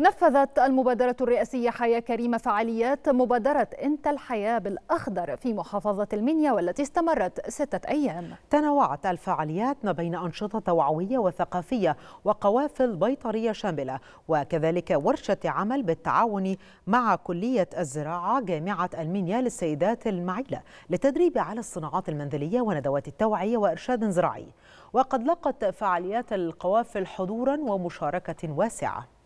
نفذت المبادرة الرئاسية حياة كريمة فعاليات مبادرة انت الحياة بالأخضر في محافظة المنيا والتي استمرت ستة أيام تنوعت الفعاليات ما بين أنشطة توعوية وثقافية وقوافل بيطرية شاملة وكذلك ورشة عمل بالتعاون مع كلية الزراعة جامعة المنيا للسيدات المعيلة للتدريب على الصناعات المنزلية وندوات التوعية وإرشاد زراعي وقد لقت فعاليات القوافل حضورا ومشاركة واسعة